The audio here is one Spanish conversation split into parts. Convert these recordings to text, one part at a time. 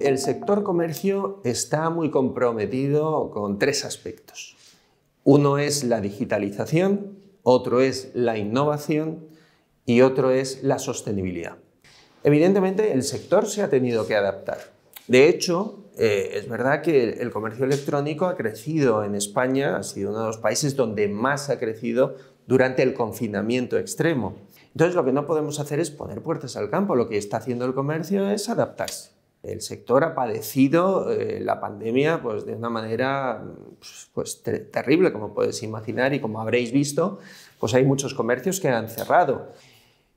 El sector comercio está muy comprometido con tres aspectos. Uno es la digitalización, otro es la innovación y otro es la sostenibilidad. Evidentemente, el sector se ha tenido que adaptar. De hecho, eh, es verdad que el comercio electrónico ha crecido en España, ha sido uno de los países donde más ha crecido durante el confinamiento extremo. Entonces, lo que no podemos hacer es poner puertas al campo, lo que está haciendo el comercio es adaptarse. El sector ha padecido eh, la pandemia pues, de una manera pues, pues, terrible, como podéis imaginar y como habréis visto, pues hay muchos comercios que han cerrado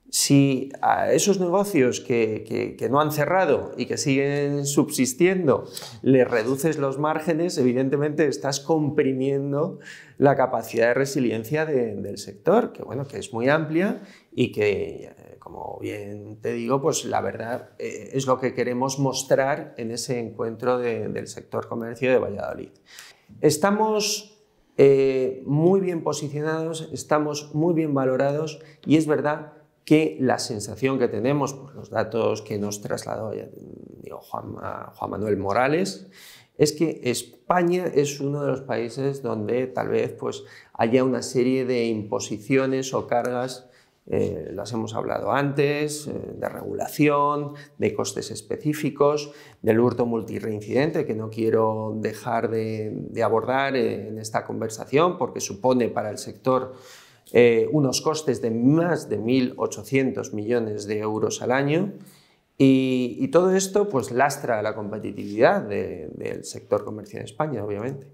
si a esos negocios que, no han cerrado y que siguen subsistiendo le reduces los márgenes, evidentemente estás comprimiendo la capacidad de resiliencia del sector, que bueno, que es muy amplia y que, eh, como bien te digo, pues la verdad eh, es lo que queremos mostrar en ese encuentro del sector comercio de Valladolid. Estamos eh, muy bien posicionados, estamos muy bien valorados y es verdad que la sensación que tenemos por los datos que nos trasladó ah, Juan, Manuel Morales es que España es uno de los países donde tal vez pues, haya una serie de imposiciones o cargas, eh, las hemos hablado antes, eh, de regulación, de costes específicos, del hurto multirreincidente, que no quiero dejar de, de abordar eh, en esta conversación porque supone para el sector eh, unos costes de más de 1.800 millones de euros al año y, todo esto pues lastra la competitividad del sector comercial en España, obviamente.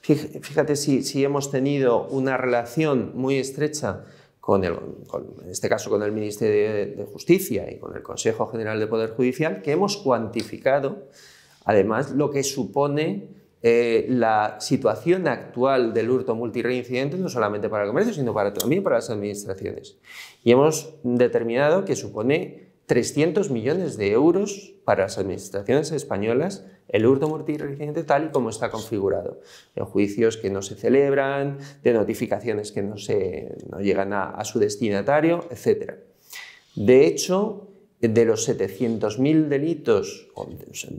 Fíjate si, hemos tenido una relación muy estrecha con, en este caso con el Ministerio de, de, Justicia y con el Consejo General de Poder Judicial, que hemos cuantificado además lo que supone eh, la situación actual del hurto multireincidente no solamente para el comercio, sino también para las administraciones. Y hemos determinado que supone 300 millones de euros para las administraciones españolas el hurto multireincidente tal y como está configurado. De juicios que no se celebran, de notificaciones que no, se, no llegan a, a su destinatario, etc. De hecho, de los 700.000 delitos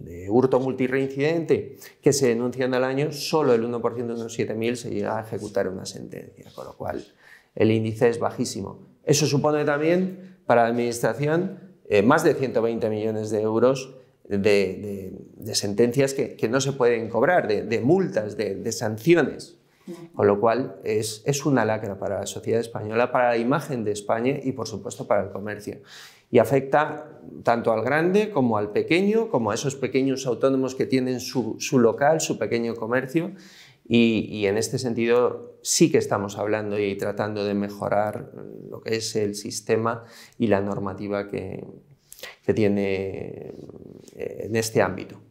de hurto multireincidente que se denuncian al año, solo el 1% de los 7.000 se llega a ejecutar una sentencia, con lo cual el índice es bajísimo. Eso supone también para la Administración eh, más de 120 millones de euros de, sentencias que, no se pueden cobrar, de multas, de sanciones. Con lo cual es, una lacra para la sociedad española, para la imagen de España y por supuesto para el comercio. Y afecta tanto al grande como al pequeño, como a esos pequeños autónomos que tienen su, local, su pequeño comercio. Y, en este sentido sí que estamos hablando y tratando de mejorar lo que es el sistema y la normativa que, que tiene eh, en este ámbito.